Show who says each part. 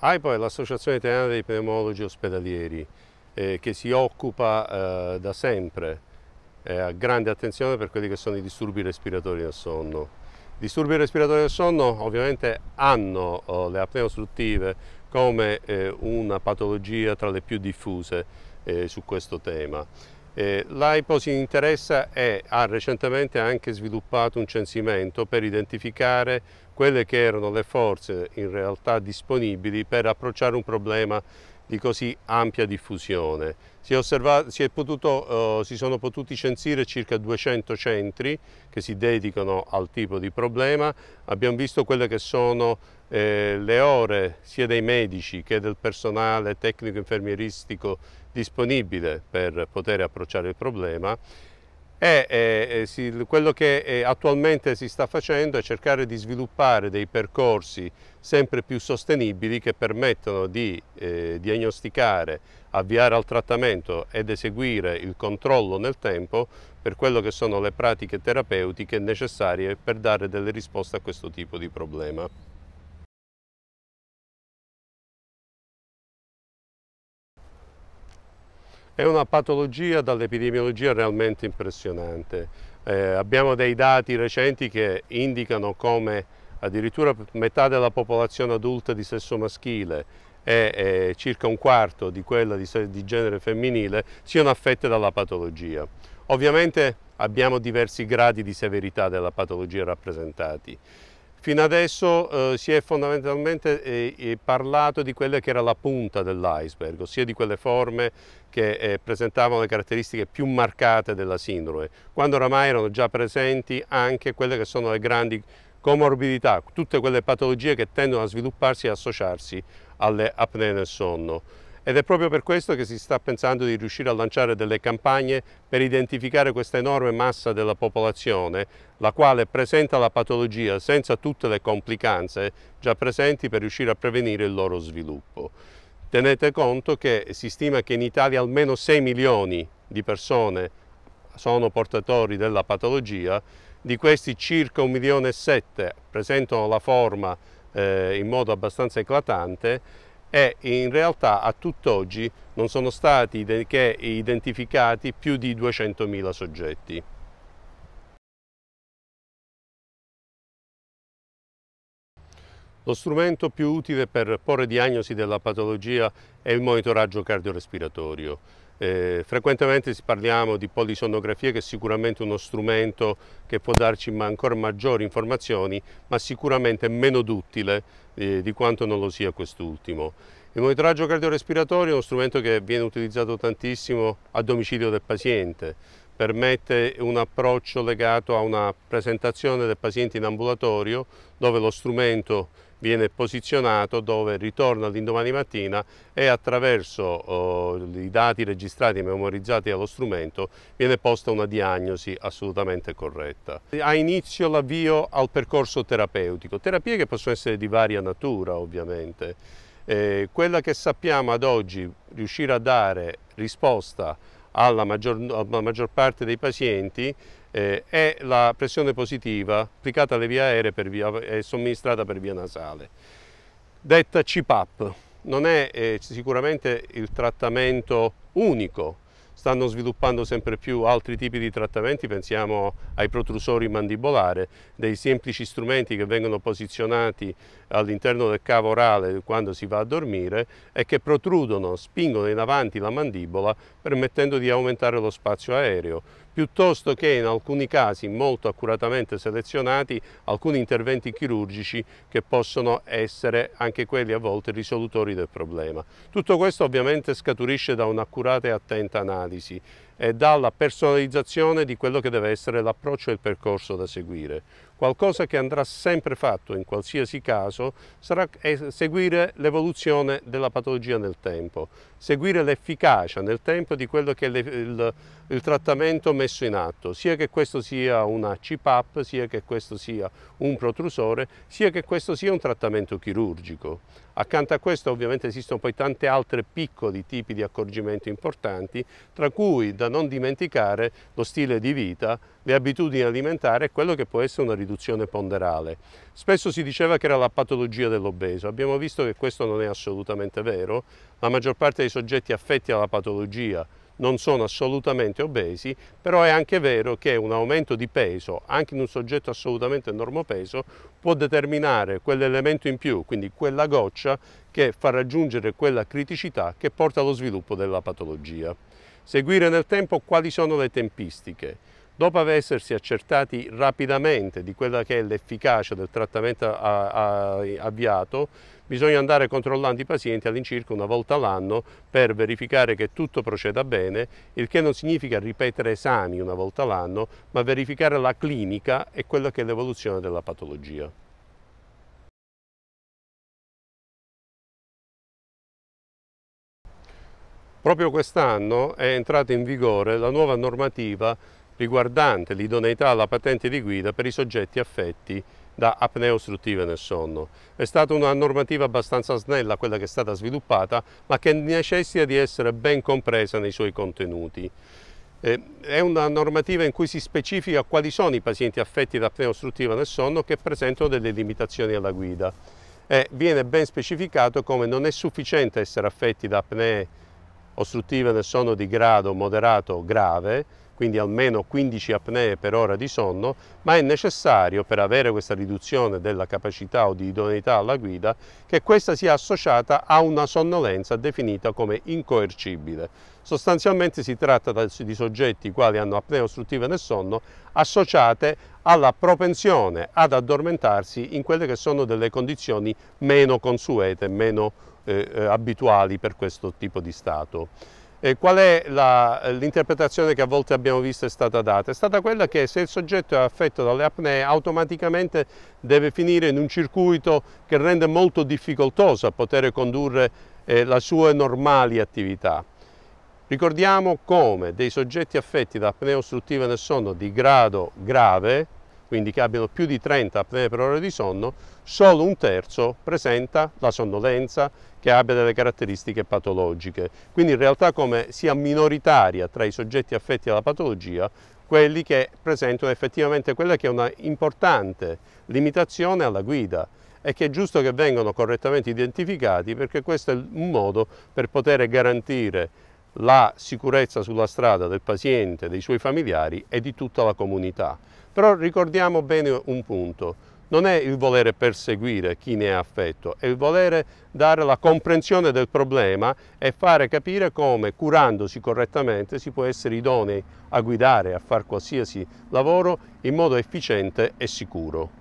Speaker 1: AIPO ah, è l'Associazione Italiana dei Pneumologi Ospedalieri eh, che si occupa eh, da sempre eh, a grande attenzione per quelli che sono i disturbi respiratori del sonno. I disturbi respiratori del sonno ovviamente hanno oh, le apnee ostruttive come eh, una patologia tra le più diffuse eh, su questo tema. Eh, L'AIPO si interessa e ha recentemente anche sviluppato un censimento per identificare quelle che erano le forze in realtà disponibili per approcciare un problema di così ampia diffusione. Si, osservato, si, potuto, eh, si, sono potuti censire circa 200 centri che si dedicano al tipo di problema, abbiamo visto quelle che sono eh, le ore sia dei medici che del personale tecnico-infermieristico disponibile per poter approcciare il problema e eh, quello che eh, attualmente si sta facendo è cercare di sviluppare dei percorsi sempre più sostenibili che permettono di eh, diagnosticare, avviare al trattamento ed eseguire il controllo nel tempo per quello che sono le pratiche terapeutiche necessarie per dare delle risposte a questo tipo di problema. È una patologia dall'epidemiologia realmente impressionante. Eh, abbiamo dei dati recenti che indicano come addirittura metà della popolazione adulta di sesso maschile e circa un quarto di quella di, di genere femminile siano affette dalla patologia. Ovviamente abbiamo diversi gradi di severità della patologia rappresentati. Fino adesso eh, si è fondamentalmente eh, eh, parlato di quella che era la punta dell'iceberg, ossia di quelle forme che eh, presentavano le caratteristiche più marcate della sindrome, quando oramai erano già presenti anche quelle che sono le grandi comorbidità, tutte quelle patologie che tendono a svilupparsi e associarsi alle apnee nel sonno. Ed è proprio per questo che si sta pensando di riuscire a lanciare delle campagne per identificare questa enorme massa della popolazione, la quale presenta la patologia senza tutte le complicanze già presenti per riuscire a prevenire il loro sviluppo. Tenete conto che si stima che in Italia almeno 6 milioni di persone sono portatori della patologia, di questi circa 1 milione e 7 presentano la forma eh, in modo abbastanza eclatante e in realtà a tutt'oggi non sono stati che identificati più di 200.000 soggetti. Lo strumento più utile per porre diagnosi della patologia è il monitoraggio cardiorespiratorio. Eh, frequentemente parliamo di polisonografia che è sicuramente uno strumento che può darci ma ancora maggiori informazioni ma sicuramente meno duttile eh, di quanto non lo sia quest'ultimo. Il monitoraggio cardiorespiratorio è uno strumento che viene utilizzato tantissimo a domicilio del paziente, permette un approccio legato a una presentazione del paziente in ambulatorio dove lo strumento viene posizionato dove ritorna l'indomani mattina e attraverso eh, i dati registrati e memorizzati dallo strumento viene posta una diagnosi assolutamente corretta. Ha inizio l'avvio al percorso terapeutico, terapie che possono essere di varia natura ovviamente. Eh, quella che sappiamo ad oggi riuscire a dare risposta alla maggior, alla maggior parte dei pazienti eh, è la pressione positiva applicata alle vie aeree via, e somministrata per via nasale, detta CPAP. Non è eh, sicuramente il trattamento unico, stanno sviluppando sempre più altri tipi di trattamenti, pensiamo ai protrusori mandibolari, dei semplici strumenti che vengono posizionati all'interno del cavo orale quando si va a dormire e che protrudono, spingono in avanti la mandibola permettendo di aumentare lo spazio aereo, piuttosto che in alcuni casi molto accuratamente selezionati alcuni interventi chirurgici che possono essere anche quelli a volte risolutori del problema. Tutto questo ovviamente scaturisce da un'accurata e attenta analisi e dalla personalizzazione di quello che deve essere l'approccio e il percorso da seguire. Qualcosa che andrà sempre fatto in qualsiasi caso sarà seguire l'evoluzione della patologia nel tempo, seguire l'efficacia nel tempo di quello che è il, il trattamento messo in atto, sia che questo sia una CPAP, sia che questo sia un protrusore, sia che questo sia un trattamento chirurgico. Accanto a questo ovviamente esistono poi tanti altri piccoli tipi di accorgimento importanti, tra cui da non dimenticare lo stile di vita le abitudini alimentari e quello che può essere una riduzione ponderale. Spesso si diceva che era la patologia dell'obeso, abbiamo visto che questo non è assolutamente vero, la maggior parte dei soggetti affetti dalla patologia non sono assolutamente obesi, però è anche vero che un aumento di peso, anche in un soggetto assolutamente normopeso, può determinare quell'elemento in più, quindi quella goccia che fa raggiungere quella criticità che porta allo sviluppo della patologia. Seguire nel tempo quali sono le tempistiche. Dopo essersi accertati rapidamente di quella che è l'efficacia del trattamento avviato, bisogna andare controllando i pazienti all'incirca una volta all'anno per verificare che tutto proceda bene, il che non significa ripetere esami una volta all'anno, ma verificare la clinica e quella che è l'evoluzione della patologia. Proprio quest'anno è entrata in vigore la nuova normativa riguardante l'idoneità alla patente di guida per i soggetti affetti da apnea ostruttiva nel sonno. È stata una normativa abbastanza snella quella che è stata sviluppata, ma che necessita di essere ben compresa nei suoi contenuti. Eh, è una normativa in cui si specifica quali sono i pazienti affetti da apnea ostruttiva nel sonno che presentano delle limitazioni alla guida. E viene ben specificato come non è sufficiente essere affetti da apnee ostruttive nel sonno di grado moderato grave, quindi almeno 15 apnee per ora di sonno, ma è necessario per avere questa riduzione della capacità o di idoneità alla guida che questa sia associata a una sonnolenza definita come incoercibile. Sostanzialmente si tratta di soggetti i quali hanno apnee ostruttive nel sonno associate alla propensione ad addormentarsi in quelle che sono delle condizioni meno consuete, meno eh, eh abituali per questo tipo di stato. Eh, qual è eh, l'interpretazione che a volte abbiamo visto è stata data? È stata quella che se il soggetto è affetto dalle apnee automaticamente deve finire in un circuito che rende molto difficoltoso a poter condurre eh, le sue normali attività. Ricordiamo come dei soggetti affetti da apnea ostruttiva nel sonno di grado grave quindi che abbiano più di 30 apnee per ora di sonno, solo un terzo presenta la sonnolenza che abbia delle caratteristiche patologiche. Quindi in realtà come sia minoritaria tra i soggetti affetti alla patologia quelli che presentano effettivamente quella che è una importante limitazione alla guida e che è giusto che vengano correttamente identificati perché questo è un modo per poter garantire la sicurezza sulla strada del paziente, dei suoi familiari e di tutta la comunità. Però ricordiamo bene un punto, non è il volere perseguire chi ne ha affetto, è il volere dare la comprensione del problema e fare capire come, curandosi correttamente, si può essere idonei a guidare, a fare qualsiasi lavoro in modo efficiente e sicuro.